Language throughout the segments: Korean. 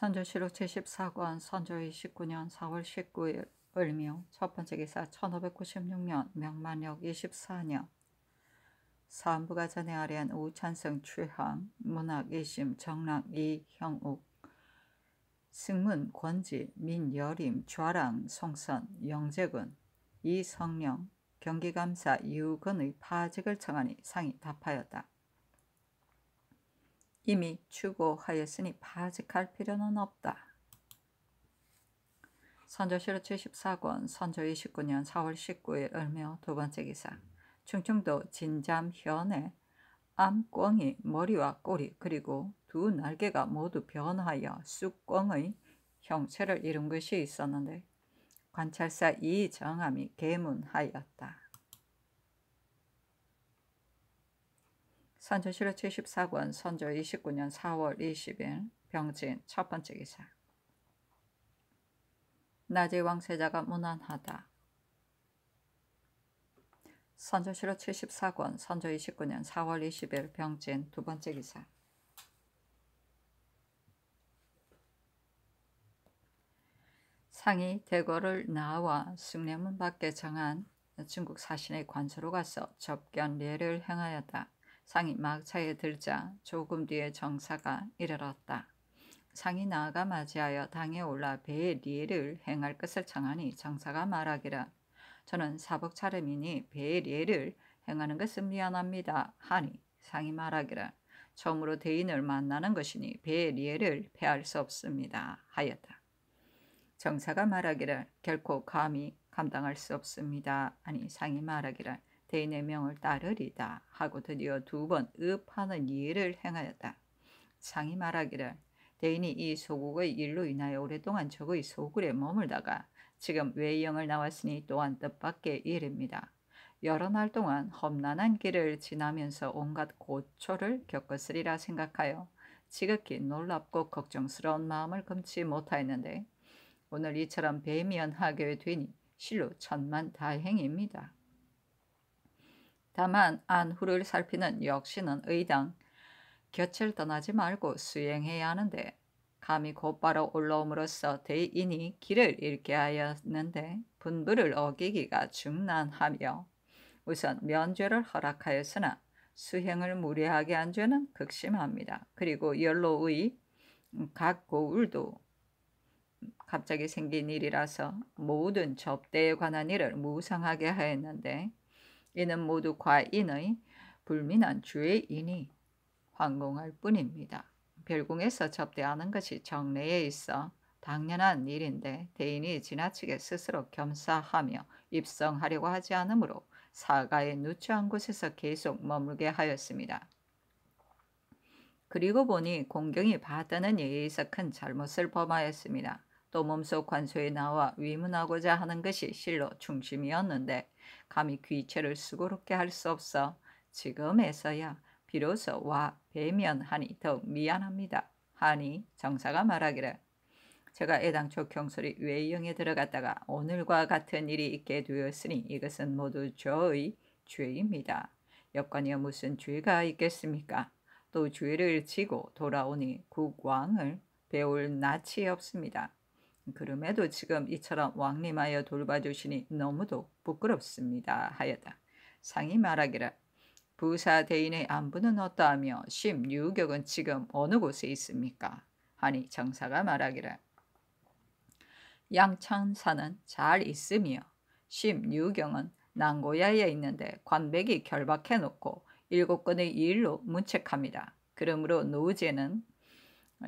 선조시록 7 4권 선조 29년 4월 19일 을묘 첫 번째 기사 1596년 명만력 24년 사안부가 전에 아뢰한 우찬성 출항 문학 예심 정락 이형욱 승문 권지 민여림 좌랑 송선 영재군 이성령 경기감사 유근의 파직을 청하니 상이 답하였다. 이미 추구하였으니 파직할 필요는 없다. 선조시로 74권, 선조 29년 4월 19일 을묘 두 번째 기사 충청도 진잠현에 암꽝이 머리와 꼬리 그리고 두 날개가 모두 변하여 쑥꽝의 형체를 이룬 것이 있었는데 관찰사 이정함이 계문하였다. 선조실의 74권 선조 29년 4월 20일 병진 첫 번째 기사 낮에 왕세자가 무난하다. 선조실록 74권 선조 29년 4월 20일 병진 두 번째 기사 상이 대궐을 나와 승례문 밖에 정한 중국 사신의 관서로 가서 접견례를 행하였다. 상이 막차에 들자 조금 뒤에 정사가 이르렀다. 상이 나아가 맞이하여 당에 올라 배의 리를 행할 것을 청하니 정사가 말하기라. 저는 사복 차림이니 배의 리를 행하는 것은 미안합니다. 하니 상이 말하기라. 처음으로 대인을 만나는 것이니 배의 리를 패할 수 없습니다. 하였다. 정사가 말하기를 결코 감히 감당할 수 없습니다. 아니 상이 말하기를 대인의 명을 따르리다 하고 드디어 두 번 읍하는 일을 행하였다. 상이 말하기를 대인이 이 소국의 일로 인하여 오랫동안 적의 소굴에 머물다가 지금 외영을 나왔으니 또한 뜻밖의 일입니다. 여러 날 동안 험난한 길을 지나면서 온갖 고초를 겪었으리라 생각하여 지극히 놀랍고 걱정스러운 마음을 금치 못하였는데 오늘 이처럼 배면하게 되니 실로 천만 다행입니다. 다만 안후를 살피는 역시는 의당. 곁을 떠나지 말고 수행해야 하는데 감이 곧바로 올라옴으로써 대인이 길을 잃게 하였는데 분부를 어기기가 중난하며 우선 면죄를 허락하였으나 수행을 무리하게 한 죄는 극심합니다. 그리고 연로의 각 고울도 갑자기 생긴 일이라서 모든 접대에 관한 일을 무상하게 하였는데 이는 모두 과인의 불민한 주의 인이 환공할 뿐입니다. 별궁에서 접대하는 것이 정례에 있어 당연한 일인데 대인이 지나치게 스스로 겸사하며 입성하려고 하지 않으므로 사가에 누추한 곳에서 계속 머물게 하였습니다. 그리고 보니 공경이 받다는 예의에서 큰 잘못을 범하였습니다. 또 몸속 관소에 나와 위문하고자 하는 것이 실로 중심이었는데 감히 귀체를 수고롭게 할 수 없어 지금에서야 비로소 와 배면하니 더욱 미안합니다. 하니 정사가 말하기를 제가 애당초 경솔이 외형에 들어갔다가 오늘과 같은 일이 있게 되었으니 이것은 모두 저의 죄입니다. 여관이여 무슨 죄가 있겠습니까? 또 죄를 지고 돌아오니 국왕을 배울 낯이 없습니다. 그럼에도 지금 이처럼 왕림하여 돌봐주시니 너무도 부끄럽습니다. 하였다. 상이 말하기를 부사 대인의 안부는 어떠하며 심유격은 지금 어느 곳에 있습니까? 하니 정사가 말하기를 양천사는 잘 있으며 심유경은 난고야에 있는데 관백이 결박해놓고 일곱 건의 일로 문책합니다. 그러므로 노제는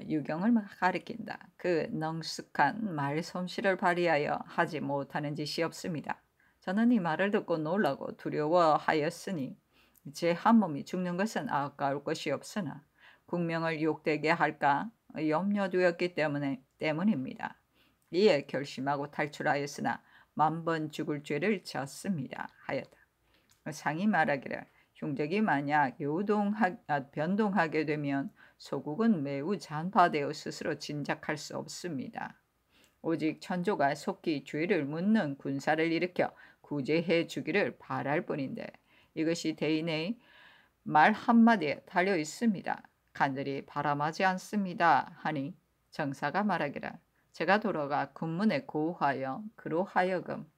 유경을 가리킨다. 그 능숙한 말솜씨를 발휘하여 하지 못하는 짓이 없습니다. 저는 이 말을 듣고 놀라고 두려워하였으니 제 한 몸이 죽는 것은 아까울 것이 없으나 국명을 욕되게 할까 염려되었기 때문에 때문입니다. 이에 결심하고 탈출하였으나 만번 죽을 죄를 졌습니다. 하였다. 상이 말하기를 흉적이 만약 요동하, 아, 변동하게 되면 소국은 매우 잔파되어 스스로 진작할 수 없습니다. 오직 천조가 속히 죄를 묻는 군사를 일으켜 구제해 주기를 바랄 뿐인데 이것이 대인의 말 한마디에 달려 있습니다. 간절히 바람하지 않습니다. 하니 정사가 말하기라 제가 돌아가 군문에 고하여 그로 하여금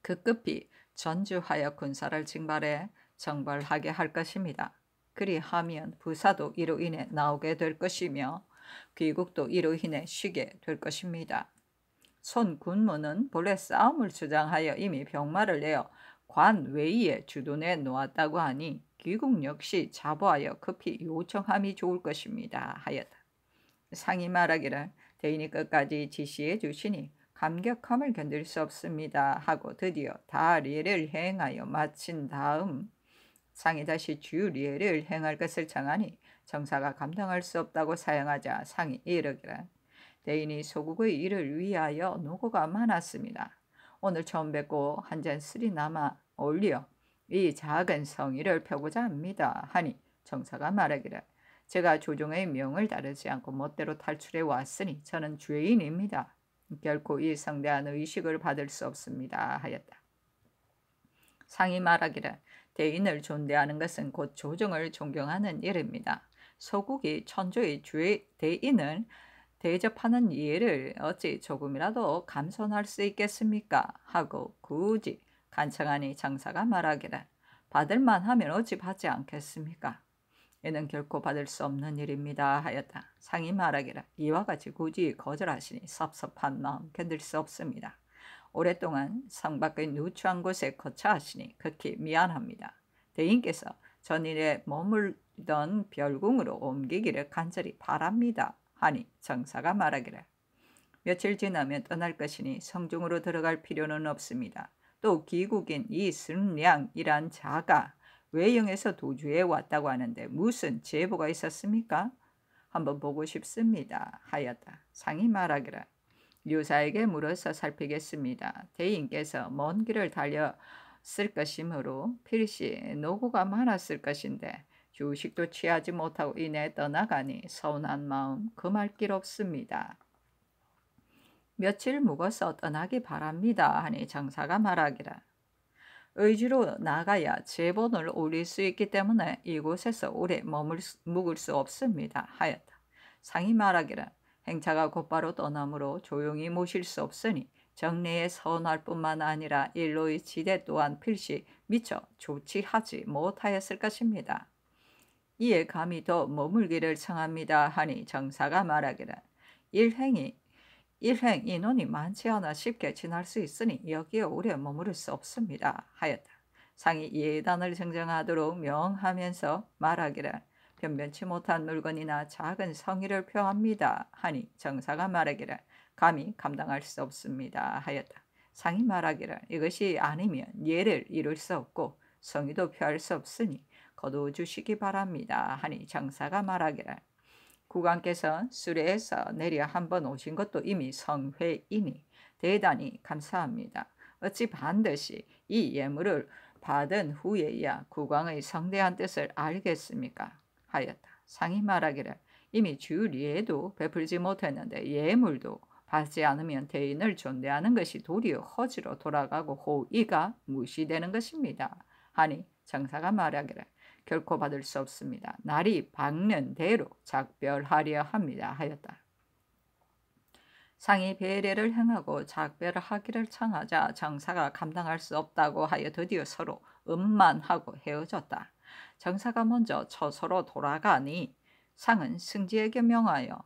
급급히 전주하여 군사를 징발해 정벌하게 할 것입니다. 그리하면 부사도 이로 인해 나오게 될 것이며 귀국도 이로 인해 쉬게 될 것입니다. 손 군무는 본래 싸움을 주장하여 이미 병마를 내어 관 외이에 주둔해 놓았다고 하니 귀국 역시 자부하여 급히 요청함이 좋을 것입니다. 하였다. 상이 말하기를 대인이 끝까지 지시해 주시니 감격함을 견딜 수 없습니다. 하고 드디어 다리를 행하여 마친 다음 상이 다시 주류례를 행할 것을 청하니 정사가 감당할 수 없다고 사용하자 상이 이르기라. 대인이 소국의 일을 위하여 노고가 많았습니다. 오늘 처음 뵙고 한 잔 술이 남아 올리어 이 작은 성의를 펴고자 합니다. 하니 정사가 말하기라 제가 조정의 명을 따르지 않고 멋대로 탈출해 왔으니 저는 죄인입니다. 결코 이 성대한 의식을 받을 수 없습니다. 하였다. 상이 말하기라 대인을 존대하는 것은 곧 조정을 존경하는 일입니다. 소국이 천조의 주의 대인을 대접하는 이해를 어찌 조금이라도 감손할 수 있겠습니까? 하고 굳이 간청하니 장사가 말하기를 받을만 하면 어찌 받지 않겠습니까? 이는 결코 받을 수 없는 일입니다 하였다. 상이 말하기를 이와 같이 굳이 거절하시니 섭섭한 마음 견딜 수 없습니다. 오랫동안 성 밖의 누추한 곳에 거처하시니 극히 미안합니다. 대인께서 전일에 머물던 별궁으로 옮기기를 간절히 바랍니다. 하니 정사가 말하기를 며칠 지나면 떠날 것이니 성중으로 들어갈 필요는 없습니다. 또 기국인 이순량이란 자가 외영에서 도주해 왔다고 하는데 무슨 제보가 있었습니까? 한번 보고 싶습니다. 하였다. 상이 말하기를 유사에게 물어서 살피겠습니다. 대인께서 먼 길을 달려 쓸 것이므로 필시 노고가 많았을 것인데 주식도 취하지 못하고 이내 떠나가니 서운한 마음 금할 길 없습니다. 며칠 묵어서 떠나기 바랍니다 하니 장사가 말하기라. 의지로 나가야 재본을 올릴 수 있기 때문에 이곳에서 오래 머물 수, 묵을 수 없습니다 하였다. 상이 말하기를 행차가 곧바로 떠나므로 조용히 모실 수 없으니 정례에 선할 뿐만 아니라 일로의 지대 또한 필시 미처 조치하지 못하였을 것입니다. 이에 감히 더 머물기를 청합니다 하니 정사가 말하기를 일행이 일행 인원이 많지 않아 쉽게 지날 수 있으니 여기에 오래 머무를 수 없습니다 하였다. 상이 예단을 증정하도록 명하면서 말하기를 변변치 못한 물건이나 작은 성의를 표합니다. 하니 정사가 말하기를 감히 감당할 수 없습니다. 하였다. 상이 말하기를 이것이 아니면 예를 이룰 수 없고 성의도 표할 수 없으니 거두어 주시기 바랍니다. 하니 정사가 말하기를 국왕께서 수레에서 내려 한번 오신 것도 이미 성회이니 대단히 감사합니다. 어찌 반드시 이 예물을 받은 후에야 국왕의 성대한 뜻을 알겠습니까? 하였다. 상이 말하기를 이미 주리에도 베풀지 못했는데 예물도 받지 않으면 대인을 존대하는 것이 도리어 허지로 돌아가고 호의가 무시되는 것입니다. 하니 정사가 말하기를 결코 받을 수 없습니다. 날이 밝는 대로 작별하려 합니다. 하였다. 상이 배례를 행하고 작별하기를 청하자 정사가 감당할 수 없다고 하여 드디어 서로 음만하고 헤어졌다. 정사가 먼저 처소로 돌아가니 상은 승지에게 명하여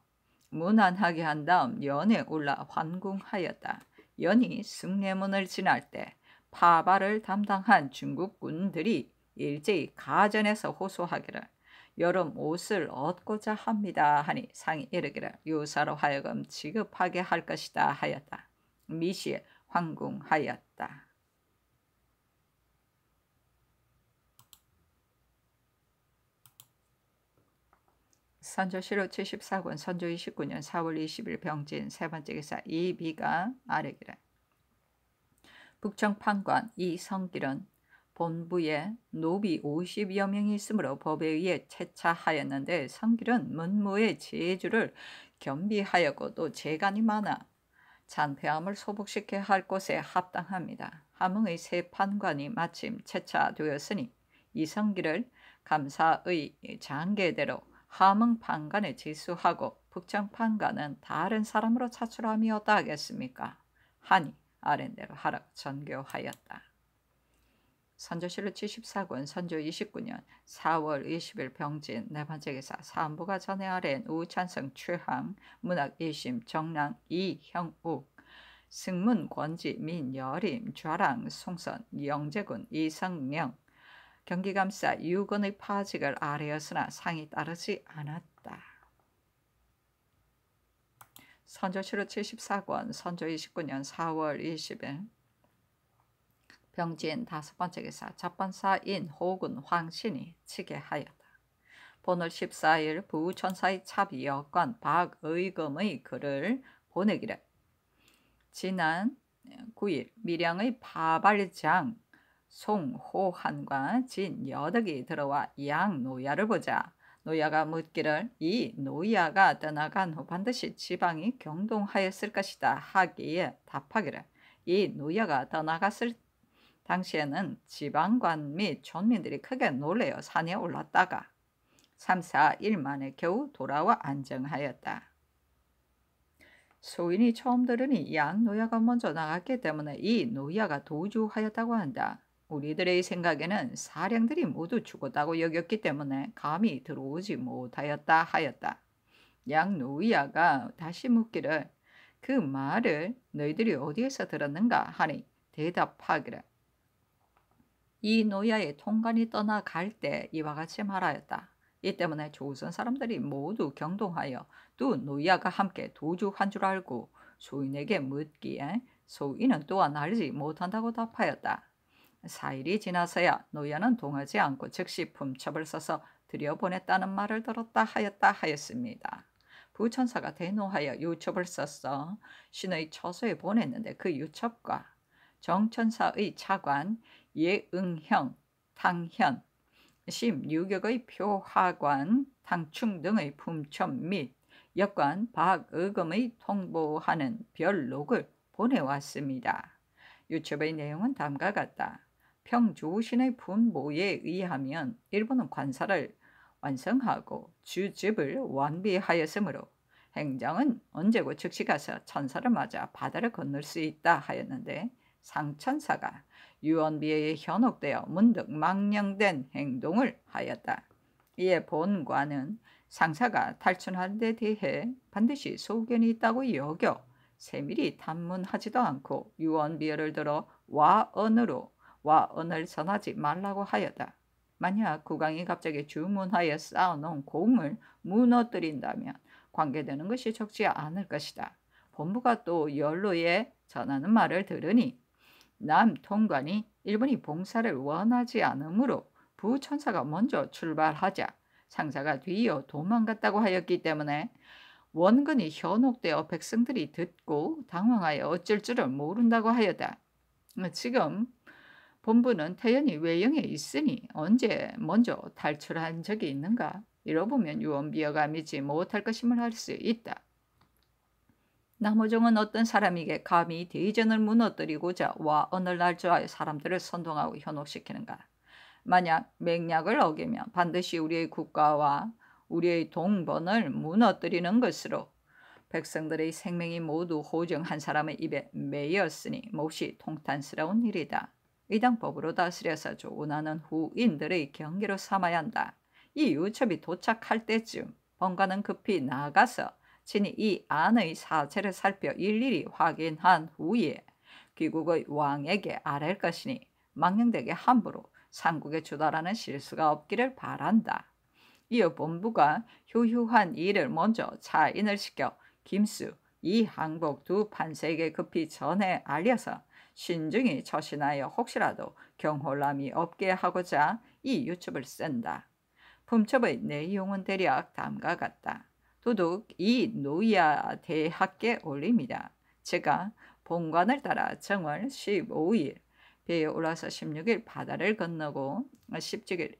무난하게 한 다음 연에 올라 환궁하였다. 연이 승례문을 지날 때 파발을 담당한 중국군들이 일제히 가전에서 호소하기를 여름 옷을 얻고자 합니다 하니 상이 이르기를 유사로 하여금 지급하게 할 것이다 하였다. 미시에 환궁하였다. 선조시로 74권 선조 29년 4월 20일 병진 세 번째 기사 이비가 아래기라. 북청판관 이성길은 본부에 노비 50여 명이 있으므로 법에 의해 채차하였는데 성길은 문무의 제주를 겸비하였고 또 재간이 많아 잔폐함을 소복시켜 야할 곳에 합당합니다. 함흥의 세 판관이 마침 채차되었으니 이성길을 감사의 장계대로 함흥 판관에 지수하고 북청 판관은 다른 사람으로 차출함이었다 하겠습니까? 하니 아랜대로 하락 전교하였다. 선조실록 74권 선조 29년 4월 20일 병진 네 번째 기사 사부가 전해 아랜 우찬성 최항 문학 1심 정랑 이형욱 승문 권지 민여림 좌랑 송선 영재군 이성령 경기감사 유건의 파직을 아래였으나 상이 따르지 않았다. 선조시로 74권 선조 29년 4월 20일 병진 다섯 번째 기사 자판사인 호군 황신이 치계하였다. 본월 14일 부천사의 차비 여관 박의금의 글을 보내기를 지난 9일 밀양의 바발장 송호한과 진여덕이 들어와 양노야를 보자. 노야가 묻기를 이 노야가 떠나간 후 반드시 지방이 경동하였을 것이다 하기에 답하기를 이 노야가 떠나갔을 당시에는 지방관 및촌민들이 크게 놀래어 산에 올랐다가 3, 4일 만에 겨우 돌아와 안정하였다. 소인이 처음 들으니 양 노야가 먼저 나갔기 때문에 이 노야가 도주하였다고 한다. 우리들의 생각에는 사령들이 모두 죽었다고 여겼기 때문에 감히 들어오지 못하였다 하였다. 양 노이아가 다시 묻기를 그 말을 너희들이 어디에서 들었는가 하니 대답하기를 이 노야의 통관이 떠나갈 때 이와 같이 말하였다. 이 때문에 조선 사람들이 모두 경동하여 두 노야가 함께 도주한 줄 알고 소인에게 묻기에 소인은 또한 알지 못한다고 답하였다. 사일이 지나서야 노예는 동하지 않고 즉시 품첩을 써서 들여보냈다는 말을 들었다 하였다 하였습니다. 부천사가 대노하여 유첩을 썼어 신의 처소에 보냈는데 그 유첩과 정천사의 차관 예응형, 탕현, 심유격의 표하관, 탕충 등의 품첩 및 역관 박의금의 통보하는 별록을 보내왔습니다. 유첩의 내용은 다음과 같다. 평주 시내 분모에 의하면 일본은 관사를 완성하고 주집을 완비하였으므로 행정은 언제고 즉시 가서 천사를 맞아 바다를 건널 수 있다 하였는데 상천사가 유언비에 현혹되어 문득 망령된 행동을 하였다. 이에 본관은 상사가 탈출한 데 대해 반드시 소견이 있다고 여겨 세밀히 탐문하지도 않고 유언비어를 들어 와언으로 와은을 전하지 말라고 하였다. 만약 국왕이 갑자기 주문하여 쌓아놓은 공을 무너뜨린다면 관계되는 것이 적지 않을 것이다. 본부가 또 연로에 전하는 말을 들으니 남통관이 일본이 봉사를 원하지 않으므로 부천사가 먼저 출발하자 상사가 뒤이어 도망갔다고 하였기 때문에 원근이 현혹되어 백성들이 듣고 당황하여 어쩔 줄을 모른다고 하였다. 지금 본부는 태연이 외영에 있으니 언제 먼저 탈출한 적이 있는가? 이러보면 유언비어가 미지 못할 것임을 알 수 있다. 남호종은 어떤 사람에게 감히 대의전을 무너뜨리고자 와 어느 날 저하의 사람들을 선동하고 현혹시키는가. 만약 맹약을 어기면 반드시 우리의 국가와 우리의 동번을 무너뜨리는 것으로 백성들의 생명이 모두 호정한 사람의 입에 매였으니 몹시 통탄스러운 일이다. 의당법으로 다스려서 조운하는 후인들의 경계로 삼아야 한다. 이 유첩이 도착할 때쯤 번가는 급히 나아가서 진히이 안의 사체를 살펴 일일이 확인한 후에 귀국의 왕에게 아랠 것이니 망령되게 함부로 상국에 주달하는 실수가 없기를 바란다. 이어 본부가 효효한 일을 먼저 차인을 시켜 김수, 이항복 두 판세에게 급히 전해 알려서 신중히 처신하여 혹시라도 경홀남이 없게 하고자 이 유첩을 쓴다. 품첩의 내용은 대략 다음과 같다. 도둑 이 노이아 대학께 올립니다. 제가 본관을 따라 정월 15일 배에 올라서 16일 바다를 건너고 17일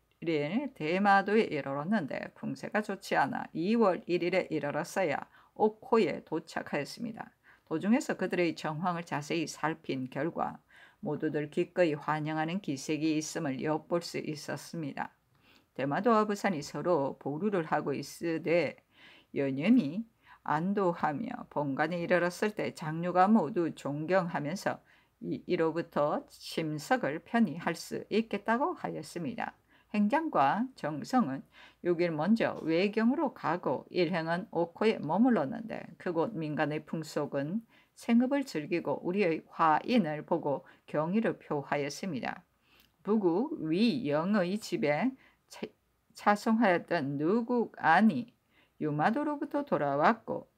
대마도에 이르렀는데 풍세가 좋지 않아 2월 1일에 이르렀어야 옥호에 도착하였습니다. 도중에서 그들의 정황을 자세히 살핀 결과 모두들 기꺼이 환영하는 기색이 있음을 엿볼 수 있었습니다. 대마도와 부산이 서로 보류를 하고 있으되 연염이 안도하며 본관에 이르렀을 때 장류가 모두 존경하면서 이로부터 심석을 편히 할 수 있겠다고 하였습니다. 행장과 정성은 6일 먼저 외경으로 가고 일행은 오코에 머물렀는데 그곳 민간의 풍속은 생업을 즐기고 우리의 화인을 보고 경의를 표하였습니다. 북우 위영의 집에 차, 차송하였던 누국 안이 유마도로부터 돌아왔고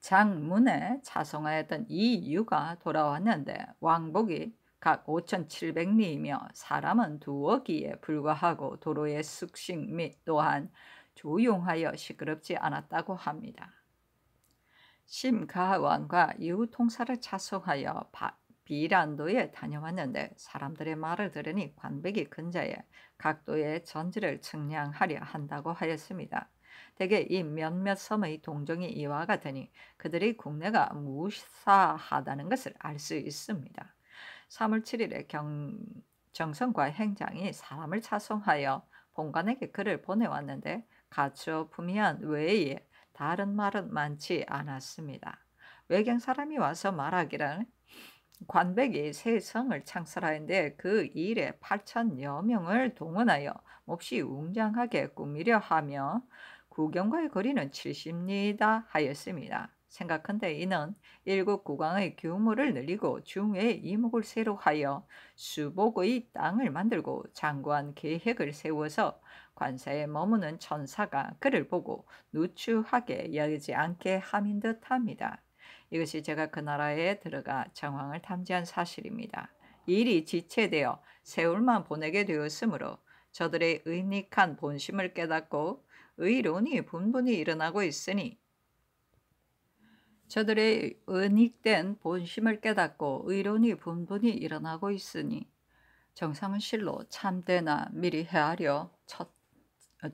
장문에 차송하였던 이유가 돌아왔는데 왕복이 각 5,700리이며 사람은 두어기에 불과하고 도로의 숙식 및 또한 조용하여 시끄럽지 않았다고 합니다. 심가왕과 이후 통사를 차송하여 비란도에 다녀왔는데 사람들의 말을 들으니 관백이 근자에 각도의 전지를 측량하려 한다고 하였습니다. 대개 이 몇몇 섬의 동정이 이와 같으니 그들이 국내가 무사하다는 것을 알 수 있습니다. 3월 7일에 경, 정선과 행장이 사람을 차송하여 본관에게 글을 보내왔는데 가처 부미안 외에 다른 말은 많지 않았습니다. 외경 사람이 와서 말하기를 관백이 새 성을 창설하는데 그 일에 8천여 명을 동원하여 몹시 웅장하게 꾸미려 하며 구경과의 거리는 70리다 하였습니다. 생각한데 이는 일곱 국왕의 규모를 늘리고 중의 이목을 새로 하여 수복의 땅을 만들고 장한 계획을 세워서 관사에 머무는 천사가 그를 보고 누추하게 여기지 않게 함인 듯합니다. 이것이 제가 그 나라에 들어가 정황을 탐지한 사실입니다. 일이 지체되어 세월만 보내게 되었으므로 저들의 은닉한 본심을 깨닫고 의론이 분분히 일어나고 있으니 저들의 은익된 본심을 깨닫고 의론이 분분히 일어나고 있으니 정상은 실로 참되나 미리 헤아려 첫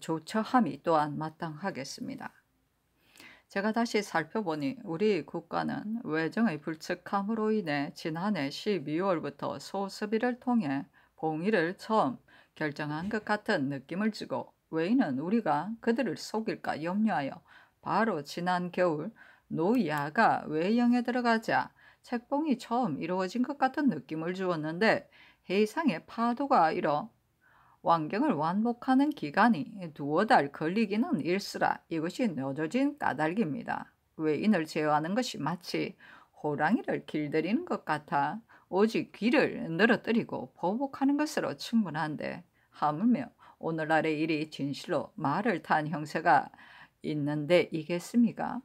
조처함이 또한 마땅하겠습니다. 제가 다시 살펴보니 우리 국가는 외정의 불측함으로 인해 지난해 12월부터 소수비를 통해 봉의를 처음 결정한 것 같은 느낌을 주고 외인은 우리가 그들을 속일까 염려하여 바로 지난 겨울 노야가 외형에 들어가자 책봉이 처음 이루어진 것 같은 느낌을 주었는데 해상의 파도가 일어 왕경을 완복하는 기간이 두어 달 걸리기는 일스라 이것이 늦어진 까닭입니다. 외인을 제어하는 것이 마치 호랑이를 길들이는 것 같아 오직 귀를 늘어뜨리고 보복하는 것으로 충분한데 하물며 오늘날의 일이 진실로 말을 탄 형세가 있는데 이겠습니까?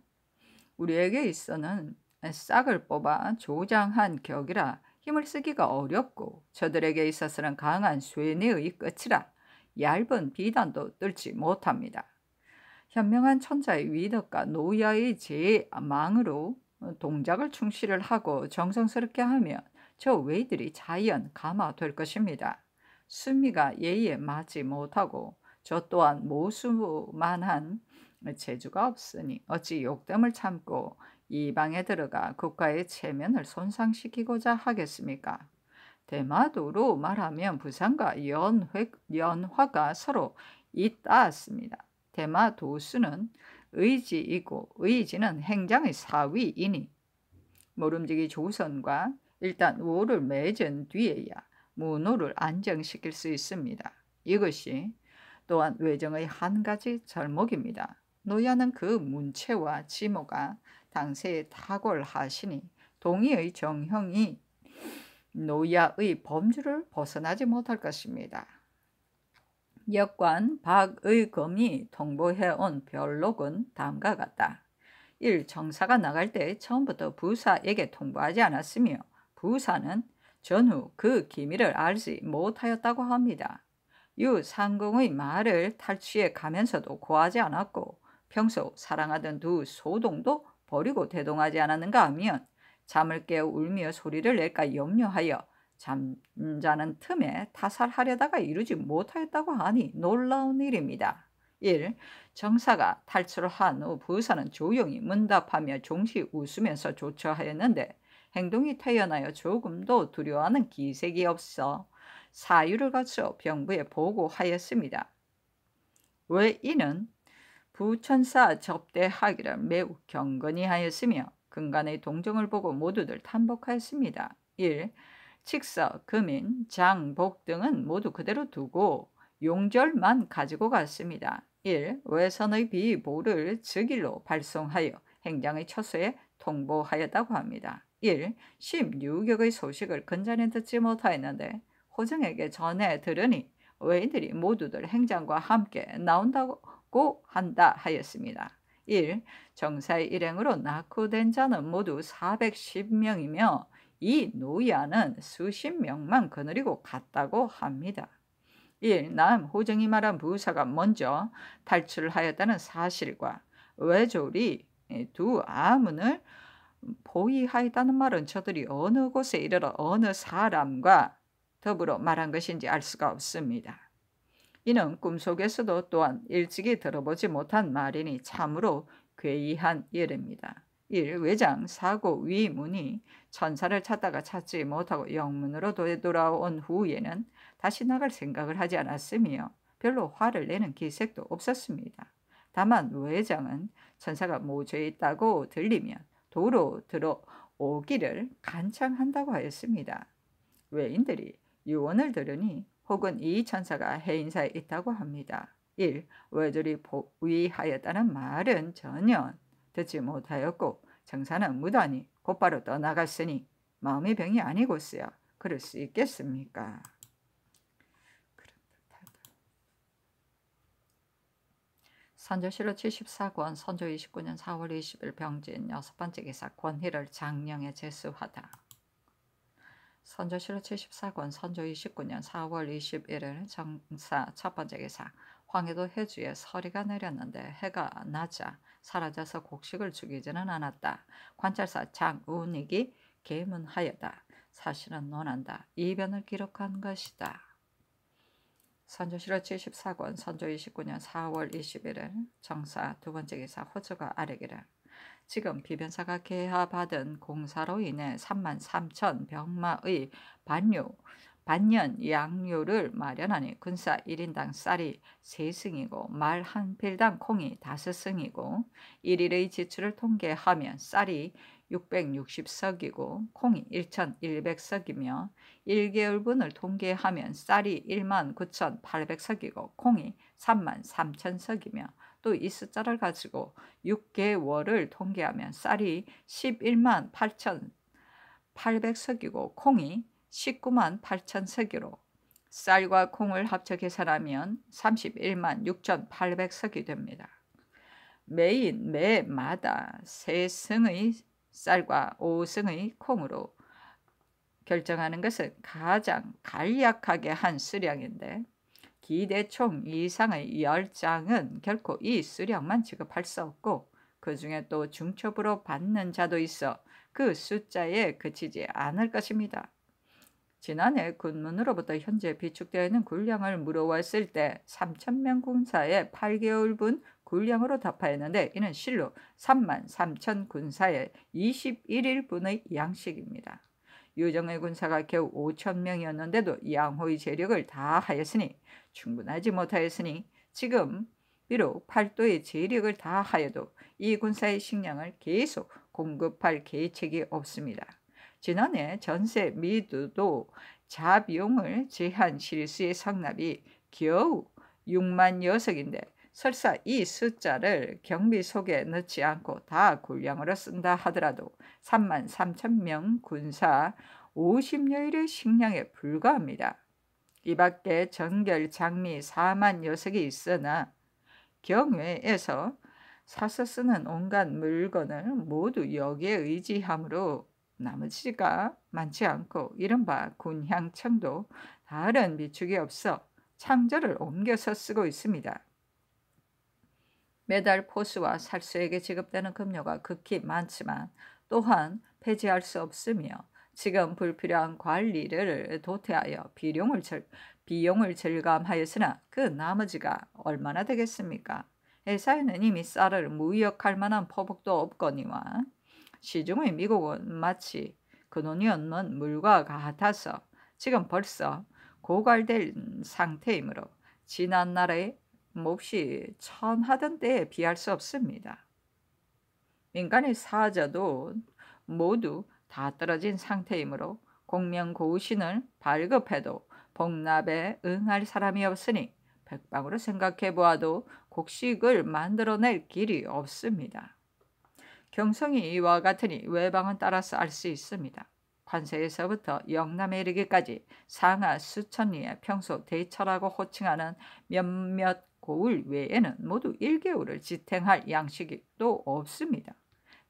우리에게 있어는 싹을 뽑아 조장한 격이라 힘을 쓰기가 어렵고 저들에게 있어서는 강한 쇠뇌의 끝이라 얇은 비단도 뚫지 못합니다. 현명한 천자의 위덕과 노야의 제망으로 동작을 충실을 하고 정성스럽게 하면 저 외들이 자연 감화될 것입니다. 순미가 예의에 맞지 못하고 저 또한 모수만한 뭐 재주가 없으니 어찌 욕됨을 참고 이방에 들어가 국가의 체면을 손상시키고자 하겠습니까? 대마도로 말하면 부산과 연회, 연화가 서로 잇닿았습니다. 대마도수는 의지이고 의지는 행장의 사위이니 모름지기 조선과 일단 우호를 맺은 뒤에야 문호를 안정시킬 수 있습니다. 이것이 또한 외정의 한 가지 절목입니다. 노야는 그 문체와 지모가 당세에 탁월하시니 동의의 정형이 노야의 범주를 벗어나지 못할 것입니다. 역관 박의검이 통보해온 별록은 다음과 같다. 1. 정사가 나갈 때 처음부터 부사에게 통보하지 않았으며 부사는 전후 그 기밀을 알지 못하였다고 합니다. 유 상공의 말을 탈취해 가면서도 고하지 않았고 평소 사랑하던 두 소동도 버리고 대동하지 않았는가 하면 잠을 깨어 울며 소리를 낼까 염려하여 잠자는 틈에 타살하려다가 이루지 못하였다고 하니 놀라운 일입니다. 1. 정사가 탈출을 한후 부사는 조용히 문답하며 종시 웃으면서 조처하였는데 행동이 태연하여 조금도 두려워하는 기색이 없어 사유를 갖춰 병부에 보고하였습니다. 왜 이는 부천사 접대하기를 매우 경건히 하였으며 근간의 동정을 보고 모두들 탄복하였습니다. 1. 칙서, 금인, 장복 등은 모두 그대로 두고 용절만 가지고 갔습니다. 1. 외선의 비보를 즉일로 발송하여 행장의 처소에 통보하였다고 합니다. 1. 16역의 소식을 근자는 듣지 못하였는데 호정에게 전해 들으니 외인들이 모두들 행장과 함께 나온다고 받고 한다 하였습니다. 1. 정사의 일행으로 낙후된 자는 모두 410명이며 이 노야는 수십 명만 거느리고 갔다고 합니다. 1. 남 호정이 말한 부사가 먼저 탈출하였다는 사실과 외졸이 두 아문을 보이하였다는 말은 저들이 어느 곳에 이르러 어느 사람과 더불어 말한 것인지 알 수가 없습니다. 이는 꿈속에서도 또한 일찍이 들어보지 못한 말이니 참으로 괴이한 일입니다. 1. 외장 사고 위문이 천사를 찾다가 찾지 못하고 영문으로 돌아온 후에는 다시 나갈 생각을 하지 않았으며 별로 화를 내는 기색도 없었습니다. 다만 외장은 천사가 모조에 있다고 들리면 도로 들어오기를 간청한다고 하였습니다. 외인들이 유언을 들으니 혹은 이 천사가 해인사에 있다고 합니다. 1. 외줄이 위하였다는 말은 전혀 듣지 못하였고 정사는 무단히 곧바로 떠나갔으니 마음의 병이 아니고서야 그럴 수 있겠습니까? 선조실로 74권 선조 29년 4월 20일 병진 여섯 번째 기사 권희를 장령에 제수하다. 선조실록 74권 선조 29년 4월 21일 정사 첫 번째 기사 황해도 해주에 서리가 내렸는데 해가 낮아 사라져서 곡식을 죽이지는 않았다. 관찰사 장운익이 개문하였다 사실은 논한다. 이변을 기록한 것이다. 선조실록 74권 선조 29년 4월 21일 정사 두 번째 기사 호주가 아래기를 지금 비변사가 개화받은 공사로 인해 3만 3천 병마의 반류, 반년 양료를 마련하니 군사 1인당 쌀이 3승이고 말 한 필당 콩이 5승이고 일일의 지출을 통계하면 쌀이 660석이고 콩이 1100석이며 1개월분을 통계하면 쌀이 198,800석이고 콩이 33,000석이며 또이 숫자를 가지고 6개월을 통계하면 쌀이 11만 8천 800석이고 콩이 19만 8천석이로 쌀과 콩을 합쳐 계산하면 31만 6,800석이 천 됩니다. 매인 매마다 3승의 쌀과 5승의 콩으로 결정하는 것은 가장 간략하게 한 수량인데 기대총 이상의 열장은 결코 이 수령만 지급할 수 없고 그 중에 또 중첩으로 받는 자도 있어 그 숫자에 그치지 않을 것입니다. 지난해 군문으로부터 현재 비축되어 있는 군량을 물어왔을 때 3천명 군사의 8개월분 군량으로 답하였는데 이는 실로 3만 3천 군사의 21일분의 양식입니다. 요정의 군사가 겨우 5천 명이었는데도 양호의 재력을 다 하였으니 충분하지 못하였으니 지금 비록 팔도의 재력을 다 하여도 이 군사의 식량을 계속 공급할 계책이 없습니다. 지난해 전세 미드도 자비용을 제한 실수의 상납이 겨우 6만 여석인데 설사 이 숫자를 경비 속에 넣지 않고 다 군량으로 쓴다 하더라도 3만 3천 명 군사 50여일의 식량에 불과합니다. 이 밖에 전결 장미 4만 여석이 있으나 경외에서 사서 쓰는 온갖 물건을 모두 여기에 의지함으로 나머지가 많지 않고 이른바 군향청도 다른 비축이 없어 창조를 옮겨서 쓰고 있습니다. 매달 포스와 살수에게 지급되는 급료가 극히 많지만 또한 폐지할 수 없으며 지금 불필요한 관리를 도태하여 비용을, 절, 비용을 절감하였으나 그 나머지가 얼마나 되겠습니까? 에사에는 이미 쌀을 무역할 만한 포복도 없거니와 시중의 미국은 마치 근원이 없는 물과 같아서 지금 벌써 고갈된 상태이므로 지난날의 몹시 천하던 때에 비할 수 없습니다. 민간의 사자도 모두 다 떨어진 상태이므로 공명고신을 발급해도 복납에 응할 사람이 없으니 백방으로 생각해 보아도 곡식을 만들어낼 길이 없습니다. 경성이 이와 같으니 외방은 따라서 알 수 있습니다. 관세에서부터 영남에 이르기까지 상하 수천리의 평소 대처라고 호칭하는 몇몇 고을 외에는 모두 1개월을 지탱할 양식이 또 없습니다.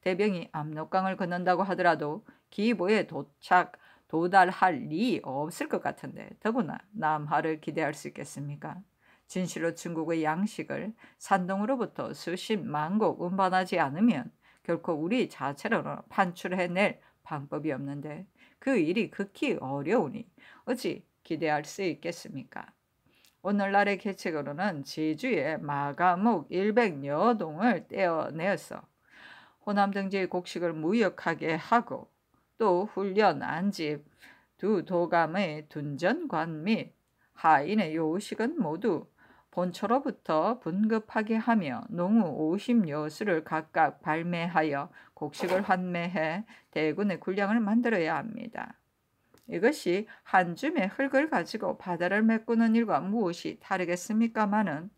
대병이 압록강을 건넌다고 하더라도 기보에 도착 도달할 리 없을 것 같은데 더구나 남하를 기대할 수 있겠습니까? 진실로 중국의 양식을 산동으로부터 수십 만곡 운반하지 않으면 결코 우리 자체로는 판출해낼 방법이 없는데 그 일이 극히 어려우니 어찌 기대할 수 있겠습니까? 오늘날의 계책으로는 제주의 마가목 100여 동을 떼어내었어. 호남 등지의 곡식을 무역하게 하고 또 훈련 안집 두 도감의 둔전관 및 하인의 요식은 모두 본처로부터 분급하게 하며 농우 50여 수를 각각 발매하여 곡식을 환매해 대군의 군량을 만들어야 합니다. 이것이 한 줌의 흙을 가지고 바다를 메꾸는 일과 무엇이 다르겠습니까마는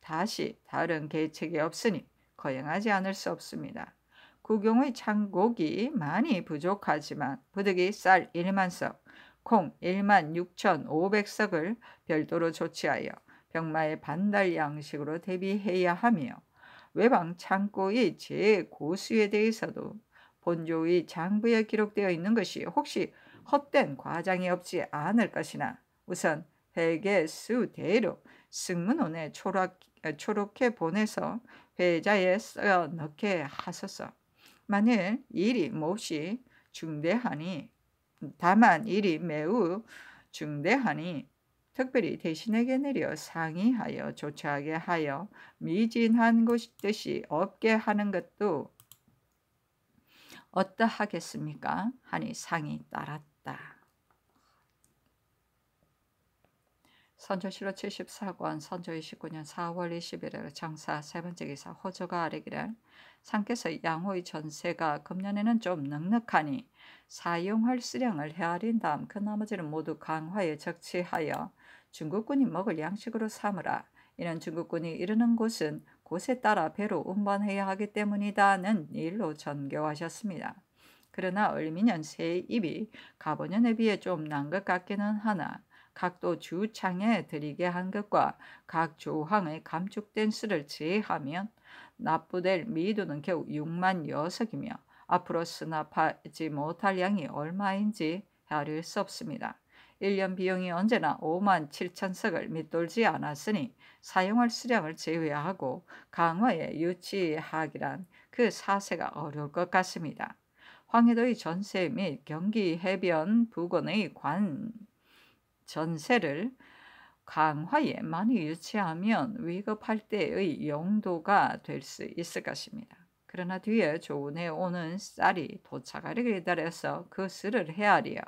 다시 다른 계책이 없으니 거행하지 않을 수 없습니다. 구경의 창곡이 많이 부족하지만 부득이 쌀 1만 석, 콩 1만 6,500석을 별도로 조치하여 병마의 반달 양식으로 대비해야 하며 외방 창고의 제 고수에 대해서도 본조의 장부에 기록되어 있는 것이 혹시 헛된 과장이 없지 않을 것이나 우선 회계수 대로 승문원에 아, 초록, 해 보내서 회자에 써 넣게 하소서. 만일 일이 몹시 중대하니 다만 일이 매우 중대하니 특별히 대신에게 내려 상의하여 조치하게 하여 미진한 것이 없게 하는 것도 어떠하겠습니까? 하니 상이 따랐다. 있다. 선조실로 74권 선조 1 9년 4월 2 1일정사세 번째 기사 호조가 아래기를 상께서 양호의 전세가 금년에는 좀 넉넉하니 사용할 수량을 헤아린 다음 그 나머지는 모두 강화에 적치하여 중국군이 먹을 양식으로 삼으라. 이는 중국군이 이르는 곳은 곳에 따라 배로 운반해야 하기 때문이다는 일로 전교하셨습니다. 그러나 을미년새의 입이 가보년에 비해 좀 난 것 같기는 하나 각도 주창에 들이게 한 것과 각 조항의 감축된 수를 제하면 납부될 미도는 겨우 6만 여석이며 앞으로 수납하지 못할 양이 얼마인지 헤아릴 수 없습니다. 1년 비용이 언제나 5만 7천석을 밑돌지 않았으니 사용할 수량을 제외하고 강화에 유치하기란 그 사세가 어려울 것 같습니다. 황해도의 전세 및 경기 해변 부근의 관 전세를 강화에 많이 유치하면 위급할 때의 용도가 될 수 있을 것입니다. 그러나 뒤에 조운에 오는 쌀이 도착하를 기다려서 그 쓸을 헤아려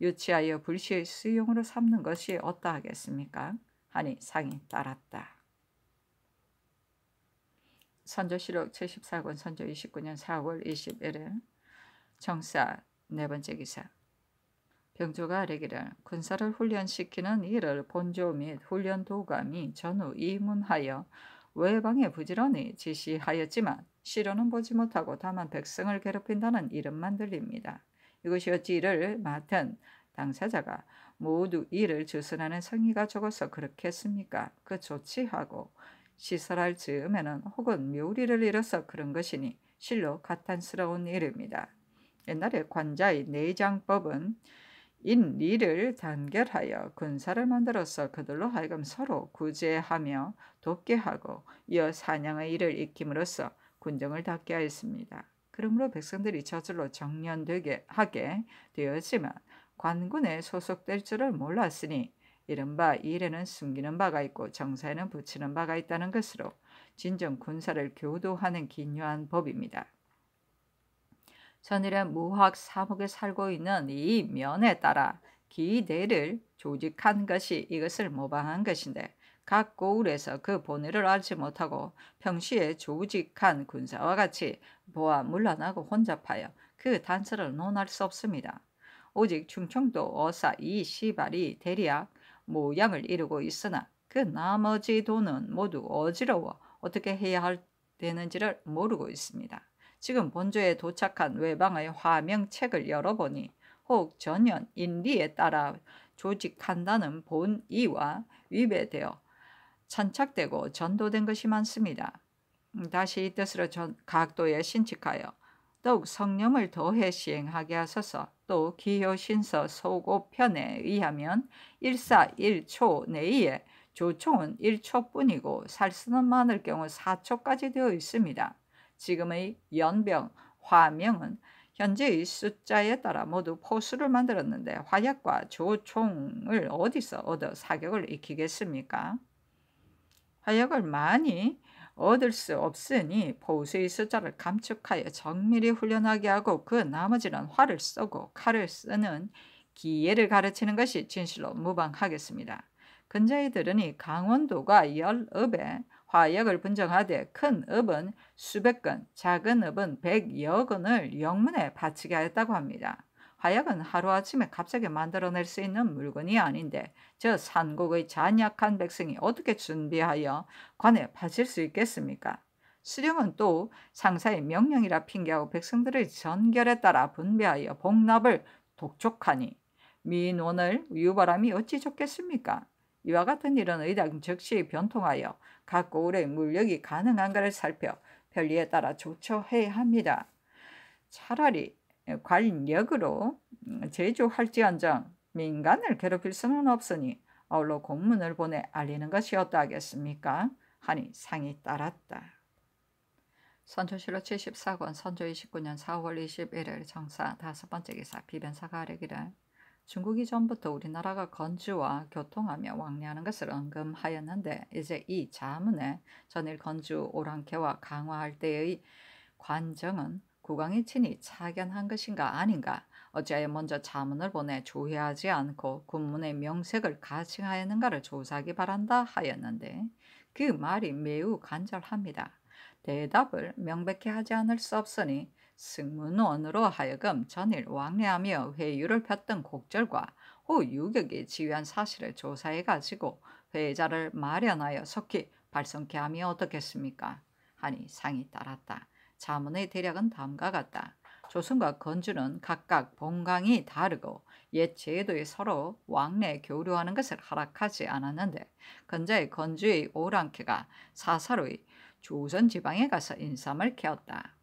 유치하여 불시의 수용으로 삼는 것이 어떠하겠습니까? 하니 상이 따랐다. 선조시록 74권 선조 29년 4월 21일 정사 네 번째 기사 병조가 아래기를 군사를 훈련시키는 일을 본조 및 훈련 도감이 전후 이문하여 외방에 부지런히 지시하였지만 실현은 보지 못하고 다만 백성을 괴롭힌다는 이름만 들립니다. 이것이 어찌 이를 맡은 당사자가 모두 이를 주선하는 성의가 적어서 그렇겠습니까? 그 조치하고 시설할 즈음에는 혹은 묘리를 잃어서 그런 것이니 실로 가탄스러운 일입니다. 옛날에 관자의 내장법은 인 리를 단결하여 군사를 만들어서 그들로 하여금 서로 구제하며 돕게 하고 이어 사냥의 일을 익힘으로써 군정을 닦게 하였습니다. 그러므로 백성들이 저절로 정년되게 하게 되었지만 관군에 소속될 줄을 몰랐으니 이른바 일에는 숨기는 바가 있고 정사에는 붙이는 바가 있다는 것으로 진정 군사를 교도하는 기묘한 법입니다. 서늘한 무학 사목에 살고 있는 이 면에 따라 기대를 조직한 것이 이것을 모방한 것인데 각 고울에서 그 본의를 알지 못하고 평시에 조직한 군사와 같이 보아 물러나고 혼잡하여 그 단서를 논할 수 없습니다. 오직 충청도 어사 이 시발이 대략 모양을 이루고 있으나 그 나머지 돈은 모두 어지러워 어떻게 해야 할 되는지를 모르고 있습니다. 지금 본조에 도착한 외방의 화명책을 열어보니 혹 전연 인리에 따라 조직한다는 본의와 위배되어 천착되고 전도된 것이 많습니다. 음, 다시 이 뜻으로 전, 각도에 신칙하여 더욱 성념을 더해 시행하게 하소서 또 기효신서 소고편에 의하면 141초 내에 조총은 1초뿐이고 살수는 많을 경우 4초까지 되어 있습니다. 지금의 연병, 화명은 현재의 숫자에 따라 모두 포수를 만들었는데 화약과 조총을 어디서 얻어 사격을 익히겠습니까? 화약을 많이 얻을 수 없으니 포수의 숫자를 감축하여 정밀히 훈련하게 하고 그 나머지는 화를 쏘고 칼을 쓰는 기예를 가르치는 것이 진실로 무방하겠습니다. 근자에 들으니 강원도가 열읍에 화역을 분정하되 큰 읍은 수백 건, 작은 읍은 백여 건을 영문에 바치게 하였다고 합니다. 화약은 하루아침에 갑자기 만들어낼 수 있는 물건이 아닌데 저 산국의 잔약한 백성이 어떻게 준비하여 관에 바칠 수 있겠습니까? 수령은 또 상사의 명령이라 핑계하고 백성들을 전결에 따라 분배하여 복납을 독촉하니 민원을 유발함이 어찌 좋겠습니까? 이와 같은 일은 의당 즉시 변통하여 각고을의 물력이 가능한가를 살펴 편리에 따라 조처해야 합니다. 차라리 관력으로 음, 제조 할지언정 민간을 괴롭힐 수는 없으니 아울러 공문을 보내 알리는 것이 어떠하겠습니까? 하니 상이 따랐다. 선조실로 74권 선조 29년 4월 21일 정사 다섯 번째 기사 비변사가 아래기를 중국이 전부터 우리나라가 건주와 교통하며 왕래하는 것을 언급하였는데 이제 이 자문에 전일 건주 오랑캐와 강화할 때의 관정은 국왕이 친히 착연한 것인가 아닌가 어찌하여 먼저 자문을 보내 조회하지 않고 군문의 명색을 가칭하였는가를 조사하기 바란다 하였는데 그 말이 매우 간절합니다. 대답을 명백히 하지 않을 수 없으니 승문원으로 하여금 전일 왕래하며 회유를 폈던 곡절과 후 유격이 지휘한 사실을 조사해 가지고 회자를 마련하여 속히 발성케 하면 어떻겠습니까? 하니 상이 따랐다. 자문의 대략은 다음과 같다. 조선과 건주는 각각 본강이 다르고 옛 제도에 서로 왕래 교류하는 것을 허락하지 않았는데 건자의 건주의 오랑캐가 사사로이 조선 지방에 가서 인삼을 캐었다.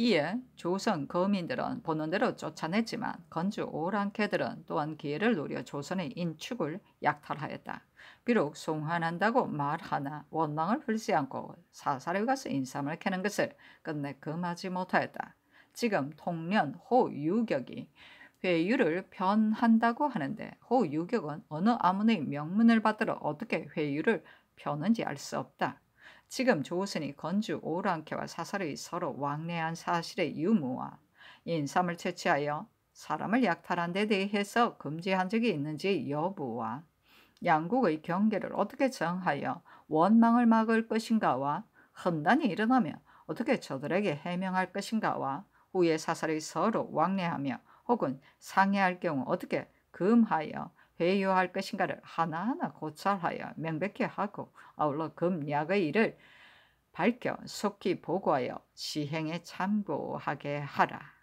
이에 조선 거민들은 본원대로 쫓아냈지만 건주 오랑캐들은 또한 기회를 노려 조선의 인축을 약탈하였다. 비록 송환한다고 말하나 원망을 풀지 않고 사사를 가서 인삼을 캐는 것을 끝내 금하지 못하였다. 지금 통련 호유격이 회유를 편한다고 하는데 호유격은 어느 아문의 명문을 받들어 어떻게 회유를 펴는지알 수 없다. 지금 조선이 건주 오랑캐와 사살이 서로 왕래한 사실의 유무와 인삼을 채취하여 사람을 약탈한 데 대해서 금지한 적이 있는지 여부와 양국의 경계를 어떻게 정하여 원망을 막을 것인가와 험단이 일어나며 어떻게 저들에게 해명할 것인가와 후에 사살이 서로 왕래하며 혹은 상해할 경우 어떻게 금하여 회유할 것인가를 하나하나 고찰하여 명백히 하고 아울러 금약의 일을 밝혀 속히 보고하여 시행에 참고하게 하라.